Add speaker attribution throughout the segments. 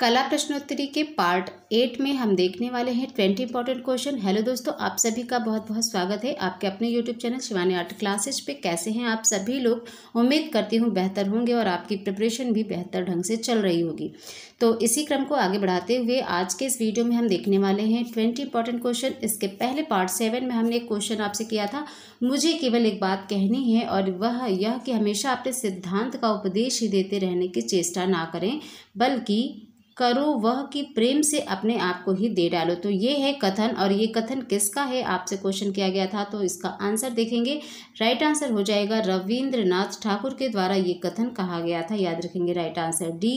Speaker 1: कला प्रश्नोत्तरी के पार्ट एट में हम देखने वाले हैं ट्वेंटी इंपॉर्टेंट क्वेश्चन हेलो दोस्तों आप सभी का बहुत बहुत स्वागत है आपके अपने YouTube channel Shivani art classes पे कैसे हैं आप सभी लोग उम्मीद करती हूँ बेहतर होंगे और आपकी प्रिपरेशन भी बेहतर ढंग से चल रही होगी तो इसी क्रम को आगे बढ़ाते हुए आज के इस वीडियो में हम देखने वाले हैं ट्वेंटी इंपॉर्टेंट क्वेश्चन इसके पहले पार्ट सेवन में हमने एक क्वेश्चन आपसे किया था मुझे केवल एक बात कहनी है और वह यह कि हमेशा अपने सिद्धांत का उपदेश ही देते रहने की चेष्टा ना करें बल्कि करो वह कि प्रेम से अपने आप को ही दे डालो तो ये है कथन और ये कथन किसका है आपसे क्वेश्चन किया गया था तो इसका आंसर देखेंगे राइट आंसर हो जाएगा रविंद्रनाथ ठाकुर के द्वारा ये कथन कहा गया था याद रखेंगे राइट आंसर डी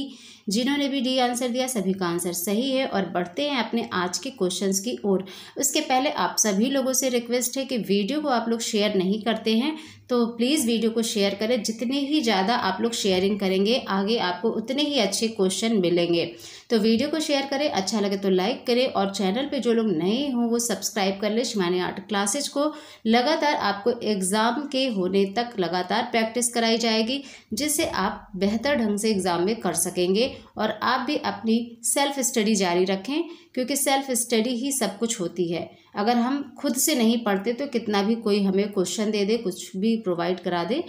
Speaker 1: जिन्होंने भी डी आंसर दिया सभी का आंसर सही है और बढ़ते हैं अपने आज के क्वेश्चंस की ओर उसके पहले आप सभी लोगों से रिक्वेस्ट है कि वीडियो को आप लोग शेयर नहीं करते हैं तो प्लीज़ वीडियो को शेयर करें जितने ही ज़्यादा आप लोग शेयरिंग करेंगे आगे आपको उतने ही अच्छे क्वेश्चन मिलेंगे तो वीडियो को शेयर करें अच्छा लगे तो लाइक करें और चैनल पे जो लोग नए हों वो सब्सक्राइब कर लें शिमानी आर्ट क्लासेज को लगातार आपको एग्ज़ाम के होने तक लगातार प्रैक्टिस कराई जाएगी जिससे आप बेहतर ढंग से एग्ज़ाम में कर सकेंगे और आप भी अपनी सेल्फ स्टडी जारी रखें क्योंकि सेल्फ स्टडी ही सब कुछ होती है अगर हम खुद से नहीं पढ़ते तो कितना भी कोई हमें क्वेश्चन दे दे कुछ भी प्रोवाइड करा दे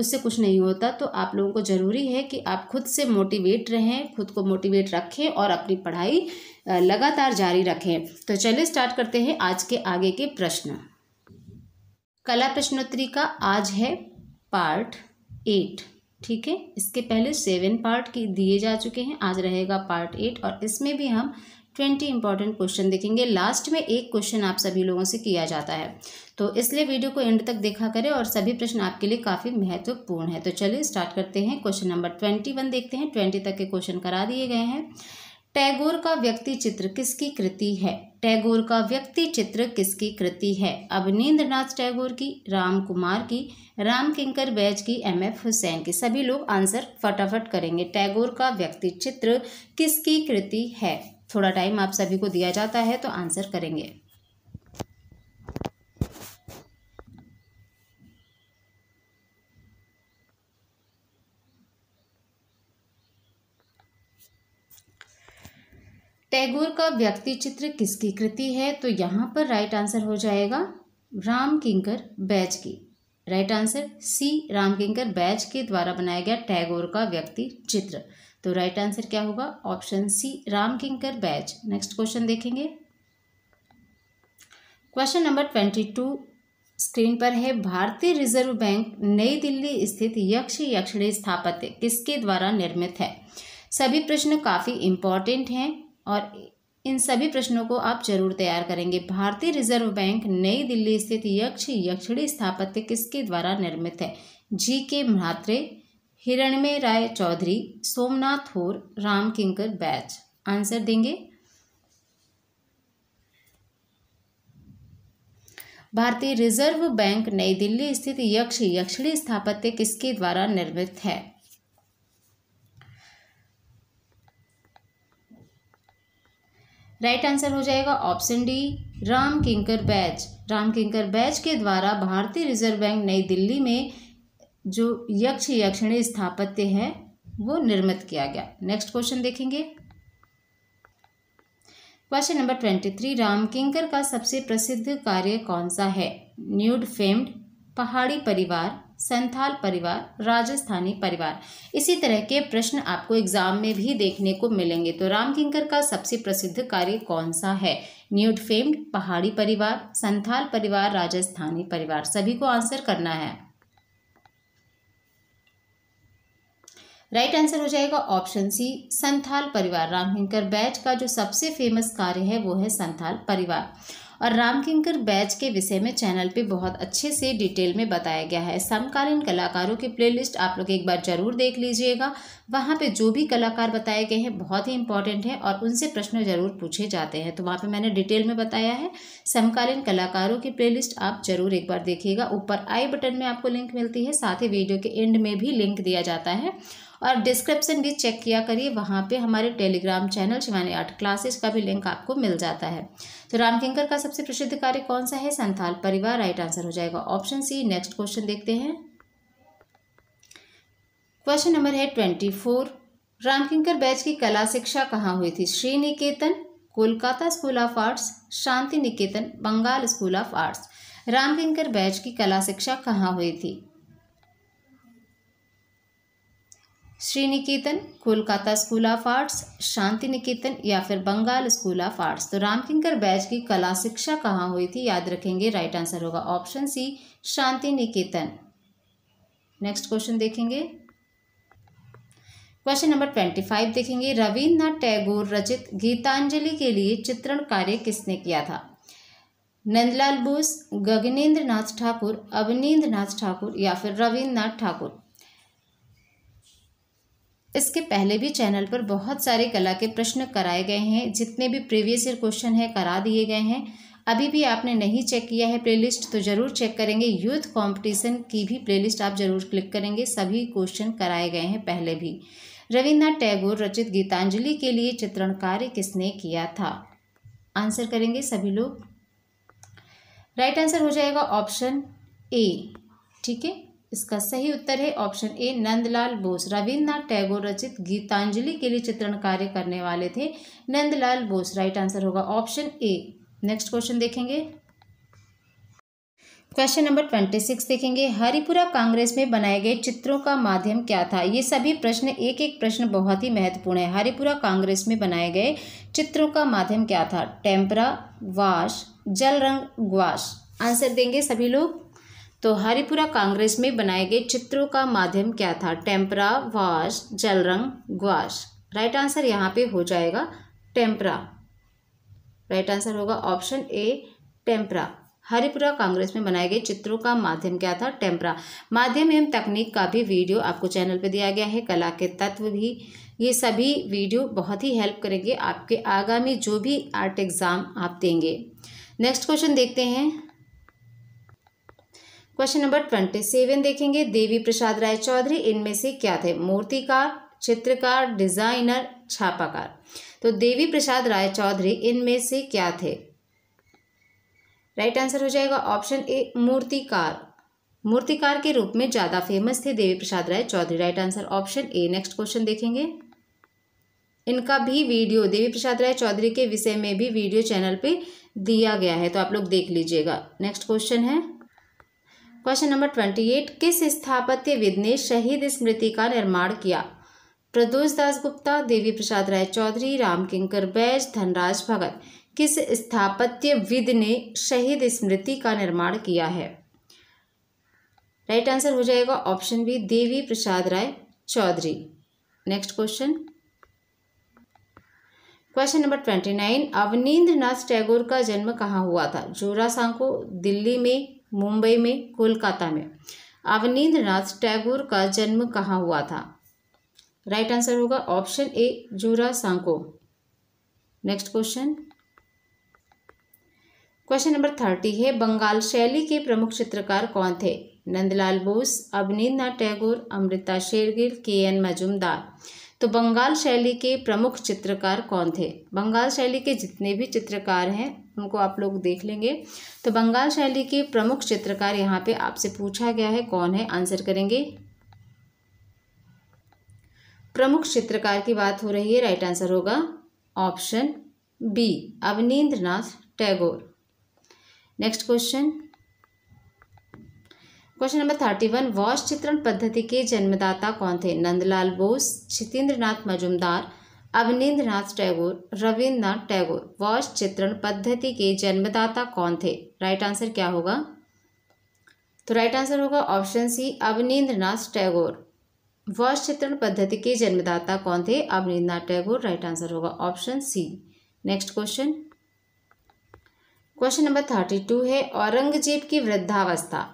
Speaker 1: उससे कुछ नहीं होता तो आप लोगों को ज़रूरी है कि आप खुद से मोटिवेट रहें खुद को मोटिवेट रखें और अपनी पढ़ाई लगातार जारी रखें तो चलिए स्टार्ट करते हैं आज के आगे के प्रश्न कला प्रश्नोत्तरी का आज है पार्ट एट ठीक है इसके पहले सेवन पार्ट की दिए जा चुके हैं आज रहेगा पार्ट एट और इसमें भी हम ट्वेंटी इंपॉर्टेंट क्वेश्चन देखेंगे लास्ट में एक क्वेश्चन आप सभी लोगों से किया जाता है तो इसलिए वीडियो को एंड तक देखा करें और सभी प्रश्न आपके लिए काफ़ी महत्वपूर्ण है तो चलिए स्टार्ट करते हैं क्वेश्चन नंबर ट्वेंटी वन देखते हैं ट्वेंटी तक के क्वेश्चन करा दिए गए हैं टैगोर का व्यक्ति चित्र किसकी कृति है टैगोर का व्यक्ति चित्र किसकी कृति है अवनीन्द्रनाथ टैगोर की राम कुमार की राम किंकर बैज की एम एफ हुसैन की सभी लोग आंसर फटाफट करेंगे टैगोर का व्यक्ति चित्र किसकी कृति है थोड़ा टाइम आप सभी को दिया जाता है तो आंसर करेंगे टैगोर का व्यक्ति चित्र किसकी कृति है तो यहाँ पर राइट आंसर हो जाएगा राम किंकर बैज की right answer C Kinkar Baij के द्वारा बनाया गया टैगोर का व्यक्ति चित्र तो राइट आंसर क्या होगा option C Ram Kinkar Baij next question देखेंगे question number twenty two screen पर है भारतीय रिजर्व बैंक नई दिल्ली स्थित यक्ष यक्षणी स्थापत्य किसके द्वारा निर्मित है सभी प्रश्न काफ़ी इंपॉर्टेंट हैं और इन सभी प्रश्नों को आप जरूर तैयार करेंगे भारतीय रिजर्व बैंक नई दिल्ली स्थित यक्ष यक्षड़ी स्थापत्य किसके द्वारा निर्मित है जी के मात्रे हिरणमय राय चौधरी सोमनाथ होर राम किंकर बैच आंसर देंगे भारतीय रिजर्व बैंक नई दिल्ली स्थित यक्ष यक्षणी स्थापत्य किसके द्वारा निर्मित है राइट आंसर हो जाएगा ऑप्शन डी राम किंकर बैच राम किंकर बैच के द्वारा भारतीय रिजर्व बैंक नई दिल्ली में जो यक्ष यक्षिणी स्थापत्य है वो निर्मित किया गया नेक्स्ट क्वेश्चन देखेंगे question number twenty three Ram Kinkar का सबसे प्रसिद्ध कार्य कौन सा है न्यूड फेम्ड पहाड़ी परिवार संथाल परिवार राजस्थानी परिवार इसी तरह के प्रश्न आपको एग्जाम में भी देखने को मिलेंगे तो किंकर का सबसे प्रसिद्ध कार्य कौन सा है न्यूड फेम्ड पहाड़ी परिवार संथाल परिवार राजस्थानी परिवार सभी को आंसर करना है राइट right आंसर हो जाएगा ऑप्शन सी संथाल परिवार रामकिंकर बैच का जो सबसे फेमस कार्य है वो है संथाल परिवार और रामकिंकर बैच के विषय में चैनल पे बहुत अच्छे से डिटेल में बताया गया है समकालीन कलाकारों की प्लेलिस्ट आप लोग एक बार ज़रूर देख लीजिएगा वहाँ पे जो भी कलाकार बताए गए हैं बहुत ही इंपॉर्टेंट है और उनसे प्रश्न ज़रूर पूछे जाते हैं तो वहाँ पर मैंने डिटेल में बताया है समकालीन कलाकारों की प्लेलिस्ट आप ज़रूर एक बार देखिएगा ऊपर आई बटन में आपको लिंक मिलती है साथ ही वीडियो के एंड में भी लिंक दिया जाता है और डिस्क्रिप्शन भी चेक किया करिए वहाँ पे हमारे Telegram channel Shivani art classes का भी लिंक आपको मिल जाता है तो रामकिंकर का सबसे प्रसिद्ध कार्य कौन सा है संथाल परिवार राइट आंसर हो जाएगा ऑप्शन सी नेक्स्ट क्वेश्चन देखते हैं क्वेश्चन नंबर है ट्वेंटी फोर रामकिंकर बैच की कला शिक्षा कहाँ हुई थी Sriniketan Kolkata school of arts Shantiniketan Bengal school of arts Ramkinkar Baij की कला शिक्षा कहाँ हुई थी Sriniketan Kolkata school of arts Shantiniketan या फिर बंगाल स्कूल ऑफ आर्ट्स तो रामकिंकर बैज की कला शिक्षा कहाँ हुई थी याद रखेंगे राइट आंसर होगा option C Shantiniketan next question देखेंगे क्वेश्चन नंबर ट्वेंटी फाइव देखेंगे रविन्द्रनाथ टैगोर रचित गीतांजलि के लिए चित्रण कार्य किसने किया था नंदलाल बोस गगनेन्द्र ठाकुर अवनीन्द्र ठाकुर या फिर रविन्द्रनाथ ठाकुर इसके पहले भी चैनल पर बहुत सारे कला के प्रश्न कराए गए हैं जितने भी प्रीवियस ईयर क्वेश्चन है करा दिए गए हैं अभी भी आपने नहीं चेक किया है प्लेलिस्ट तो ज़रूर चेक करेंगे यूथ कंपटीशन की भी प्लेलिस्ट आप ज़रूर क्लिक करेंगे सभी क्वेश्चन कराए गए हैं पहले भी रविन्द्रनाथ टैगोर रचित गीतांजलि के लिए चित्रण कार्य किसने किया था आंसर करेंगे सभी लोग राइट आंसर हो जाएगा ऑप्शन ए ठीक है इसका सही उत्तर है ऑप्शन ए नंदलाल बोस रविन्द्रनाथ टैगोर रचित गीतांजलि के लिए चित्रण कार्य करने वाले थे नंदलाल बोस राइट आंसर होगा ऑप्शन ए नेक्स्ट क्वेश्चन देखेंगे क्वेश्चन नंबर ट्वेंटी सिक्स देखेंगे हरिपुरा कांग्रेस में बनाए गए चित्रों का माध्यम क्या था ये सभी प्रश्न एक एक प्रश्न बहुत ही महत्वपूर्ण है हरिपुरा कांग्रेस में बनाए गए चित्रों का माध्यम क्या था टेम्परा वाश जल रंग ग्वाश आंसर देंगे सभी लोग तो हरिपुरा कांग्रेस में बनाए गए चित्रों का माध्यम क्या था टेम्परा वाश जलरंग ग्वाश राइट आंसर यहाँ पे हो जाएगा टेम्परा राइट आंसर होगा option A tempera Haripura Congress में बनाए गए चित्रों का माध्यम क्या था टेम्परा माध्यम एवं तकनीक का भी वीडियो आपको चैनल पर दिया गया है कला के तत्व भी ये सभी वीडियो बहुत ही हेल्प करेंगे आपके आगामी जो भी आर्ट एग्ज़ाम आप देंगे नेक्स्ट क्वेश्चन देखते हैं क्वेश्चन नंबर ट्वेंटी सेवन देखेंगे देवी प्रसाद राय चौधरी इनमें से क्या थे मूर्तिकार चित्रकार डिजाइनर छापाकार तो देवी प्रसाद राय चौधरी इनमें से क्या थे राइट आंसर हो जाएगा ऑप्शन ए मूर्तिकार मूर्तिकार के रूप में ज़्यादा फेमस थे Devi Prasad Roy Chowdhury right answer option A next question देखेंगे इनका भी वीडियो देवी प्रसाद राय चौधरी के विषय में भी वीडियो चैनल पे दिया गया है तो आप लोग देख लीजिएगा नेक्स्ट क्वेश्चन है क्वेश्चन नंबर ट्वेंटी एट किस विद ने शहीद स्मृति का निर्माण किया प्रदोष दास गुप्ता देवी प्रसाद राय चौधरी राम किंकर बैज धनराज भगत किस विद ने शहीद स्मृति का निर्माण किया है राइट आंसर हो जाएगा option B Devi Prasad Roy Chowdhury next question question number twenty nine Abanindra Nath Tagore का जन्म कहाँ हुआ था जोरासांको दिल्ली में मुंबई में कोलकाता में अवनीन्द्र टैगोर का जन्म कहाँ हुआ था राइट आंसर होगा option A Jorasanko next question question number thirty है बंगाल शैली के प्रमुख चित्रकार कौन थे नंदलाल बोस अवनीन्द्र टैगोर अमृता शेरगिल के एन मजुमदार तो बंगाल शैली के प्रमुख चित्रकार कौन थे बंगाल शैली के जितने भी चित्रकार हैं उनको आप लोग देख लेंगे तो बंगाल शैली के प्रमुख चित्रकार यहाँ पे आपसे पूछा गया है कौन है आंसर करेंगे प्रमुख चित्रकार की बात हो रही है राइट आंसर होगा option B Abanindranath Tagore next question question number thirty one wash चित्रण पद्धति के जन्मदाता कौन थे नंदलाल बोस जितेंद्रनाथ मजुमदार अवनीन्द्रनाथ टैगोर रविन्द्रनाथ टैगोर वॉश चित्रण पद्धति के जन्मदाता कौन थे राइट आंसर क्या होगा तो राइट आंसर होगा option C Abanindranath Tagore wash चित्रण पद्धति के जन्मदाता कौन थे अवनीन्द्रनाथ टैगोर राइट आंसर होगा option C next question question number thirty two है औरंगजेब की वृद्धावस्था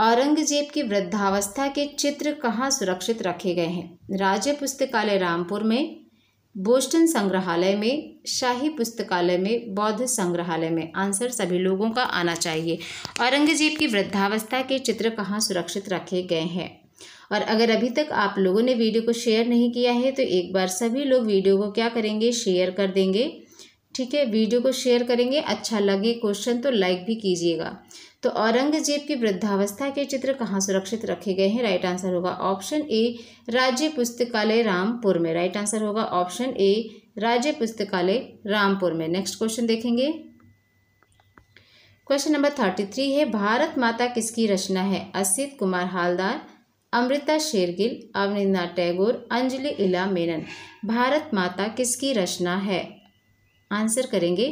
Speaker 1: औरंगजेब की वृद्धावस्था के चित्र कहाँ सुरक्षित रखे गए हैं राज्य पुस्तकालय रामपुर में बोस्टन संग्रहालय में शाही पुस्तकालय में बौद्ध संग्रहालय में आंसर सभी लोगों का आना चाहिए औरंगजेब की वृद्धावस्था के चित्र कहाँ सुरक्षित रखे गए हैं और अगर अभी तक आप लोगों ने वीडियो को शेयर नहीं किया है तो एक बार सभी लोग वीडियो को क्या करेंगे शेयर कर देंगे ठीक है वीडियो को शेयर करेंगे अच्छा लगे क्वेश्चन तो लाइक भी कीजिएगा तो औरंगजेब की वृद्धावस्था के चित्र कहाँ सुरक्षित रखे गए हैं राइट आंसर होगा ऑप्शन ए राज्य पुस्तकालय रामपुर में राइट आंसर होगा ऑप्शन ए राज्य पुस्तकालय रामपुर में नेक्स्ट क्वेश्चन देखेंगे क्वेश्चन नंबर थर्टी थ्री है भारत माता किसकी रचना है असित कुमार हालदार अमृता शेरगिल अवनीन्द्रनाथ टैगोर अंजलि इला मेनन भारत माता किसकी रचना है आंसर करेंगे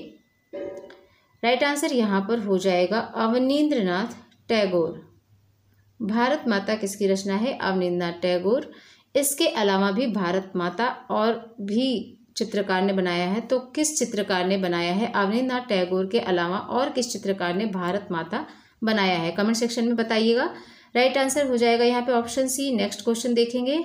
Speaker 1: राइट आंसर यहाँ पर हो जाएगा अवनीन्द्र टैगोर भारत माता किसकी रचना है अवनीन्द्र टैगोर इसके अलावा भी भारत माता और भी चित्रकार ने बनाया है तो किस चित्रकार ने बनाया है अवनीन्द्र टैगोर के अलावा और किस चित्रकार ने भारत माता बनाया है कमेंट सेक्शन में बताइएगा राइट आंसर हो जाएगा यहाँ पे ऑप्शन सी नेक्स्ट क्वेश्चन देखेंगे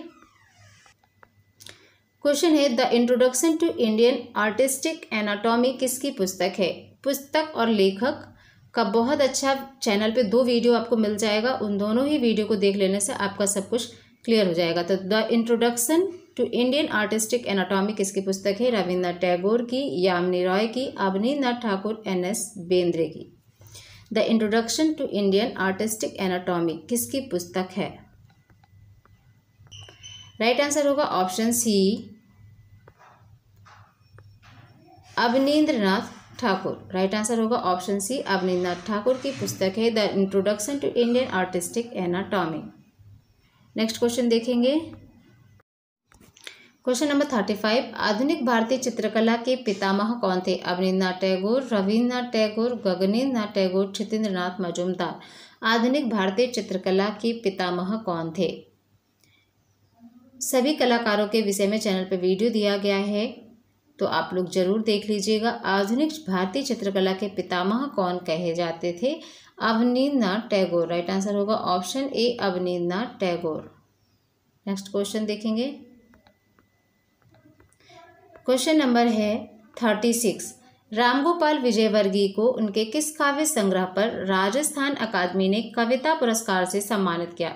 Speaker 1: क्वेश्चन है the introduction to Indian artistic anatomy किसकी पुस्तक है पुस्तक और लेखक का बहुत अच्छा चैनल पे दो वीडियो आपको मिल जाएगा उन दोनों ही वीडियो को देख लेने से आपका सब कुछ क्लियर हो जाएगा तो the introduction to Indian artistic anatomic इसकी पुस्तक है रविन्द्रनाथ टैगोर की यामिनी रॉय की अवनीन्द्रनाथ ठाकुर एन एस बेंद्रे की the introduction to Indian artistic anatomic किसकी पुस्तक है राइट right आंसर होगा option C Abanindranath Thakur right answer होगा ऑप्शन सी अवनिंद्रनाथ ठाकुर की पुस्तक है the introduction to Indian artistic anatomy next question देखेंगे क्वेश्चन नंबर थर्टी फाइव आधुनिक भारतीय चित्रकला के पितामह कौन थे अवनिंद्रनाथ टैगोर रविन्द्रनाथ टैगोर गगनेन्द्रनाथ टैगोर छितेंद्रनाथ मजूमदार आधुनिक भारतीय चित्रकला के पितामह कौन थे सभी कलाकारों के विषय में चैनल पर वीडियो दिया गया है तो आप लोग ज़रूर देख लीजिएगा आधुनिक भारतीय चित्रकला के पितामह कौन कहे जाते थे अवनीन्द्रनाथ टैगोर राइट आंसर होगा option A Abanindranath Tagore next question देखेंगे क्वेश्चन नंबर है थर्टी सिक्स रामगोपाल विजयवर्गीय को उनके किस काव्य संग्रह पर राजस्थान अकादमी ने कविता पुरस्कार से सम्मानित किया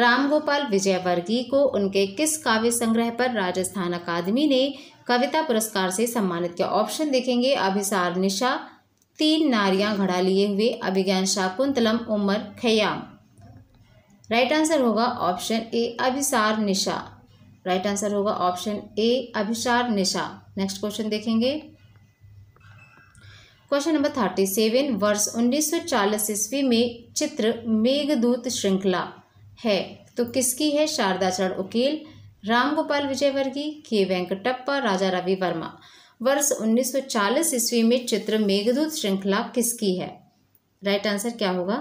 Speaker 1: रामगोपाल विजयवर्गीय को उनके किस काव्य संग्रह पर राजस्थान अकादमी ने कविता पुरस्कार से सम्मानित किया ऑप्शन देखेंगे अभिसार निशा तीन नारियां घड़ा लिए हुए Abhijnana Shakuntalam Omar Khayyam right answer होगा option A Abhisar Nisha right answer होगा option A Abhisar Nisha next question देखेंगे क्वेश्चन नंबर थर्टी सेवन वर्ष उन्नीस सौ चालीस ईस्वी में चित्र मेघदूत श्रृंखला है तो किसकी है शारदा चरण उकील राम गोपाल विजयवर्गीय के वेंकटप्पा राजा रवि वर्मा वर्ष 1940 ईस्वी में चित्र मेघदूत श्रृंखला किसकी है राइट आंसर क्या होगा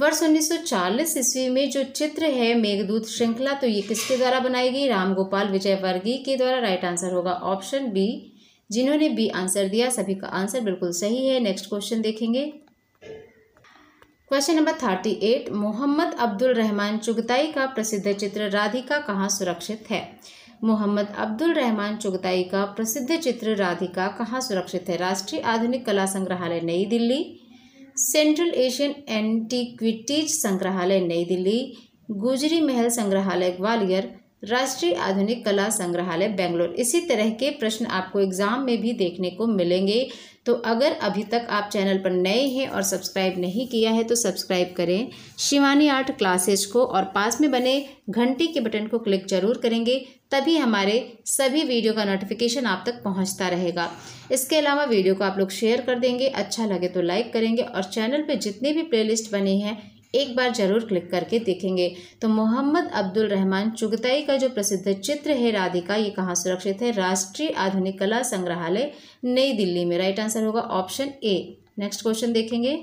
Speaker 1: वर्ष 1940 ईस्वी में जो चित्र है मेघदूत श्रृंखला तो ये किसके द्वारा बनाई गई रामगोपाल विजयवर्गीय के द्वारा राइट आंसर होगा ऑप्शन बी जिन्होंने बी आंसर दिया सभी का आंसर बिल्कुल सही है नेक्स्ट क्वेश्चन देखेंगे question number thirty eight Mohammad Abdul Rahman Chughtai का प्रसिद्ध चित्र राधिका कहाँ सुरक्षित है मोहम्मद अब्दुल रहमान चुगताई का प्रसिद्ध चित्र राधिका कहाँ सुरक्षित है राष्ट्रीय आधुनिक कला संग्रहालय नई दिल्ली सेंट्रल एशियन एंटीक्विटीज संग्रहालय नई दिल्ली गुजरी महल संग्रहालय ग्वालियर राष्ट्रीय आधुनिक कला संग्रहालय बेंगलोर इसी तरह के प्रश्न आपको एग्जाम में भी देखने को मिलेंगे तो अगर अभी तक आप चैनल पर नए हैं और सब्सक्राइब नहीं किया है तो सब्सक्राइब करें शिवानी आर्ट क्लासेज को और पास में बने घंटी के बटन को क्लिक जरूर करेंगे तभी हमारे सभी वीडियो का नोटिफिकेशन आप तक पहुंचता रहेगा इसके अलावा वीडियो को आप लोग शेयर कर देंगे अच्छा लगे तो लाइक करेंगे और चैनल पर जितने भी प्लेलिस्ट बने हैं एक बार ज़रूर क्लिक करके देखेंगे तो मोहम्मद अब्दुल रहमान चुगताई का जो प्रसिद्ध चित्र है राधिका ये कहाँ सुरक्षित है राष्ट्रीय आधुनिक कला संग्रहालय नई दिल्ली में राइट आंसर होगा ऑप्शन ए नेक्स्ट क्वेश्चन देखेंगे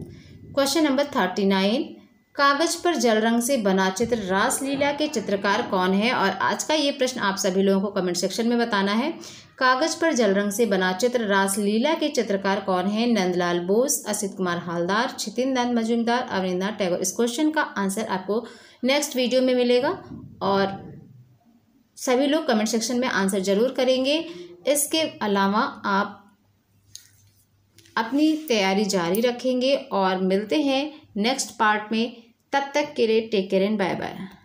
Speaker 1: क्वेश्चन नंबर थर्टी नाइन कागज पर जल रंग से बना चित्र रासलीला के चित्रकार कौन है और आज का ये प्रश्न आप सभी लोगों को कमेंट सेक्शन में बताना है कागज पर जल रंग से बना चित्र रासलीला के चित्रकार कौन है नंदलाल बोस असित कुमार हालदार छितिन नंद मजूमदार अवनिंद्र टैगोर इस क्वेश्चन का आंसर आपको नेक्स्ट वीडियो में मिलेगा और सभी लोग कमेंट सेक्शन में आंसर जरूर करेंगे इसके अलावा आप अपनी तैयारी जारी रखेंगे और मिलते हैं नेक्स्ट पार्ट में तब तक के लिए take care and bye bye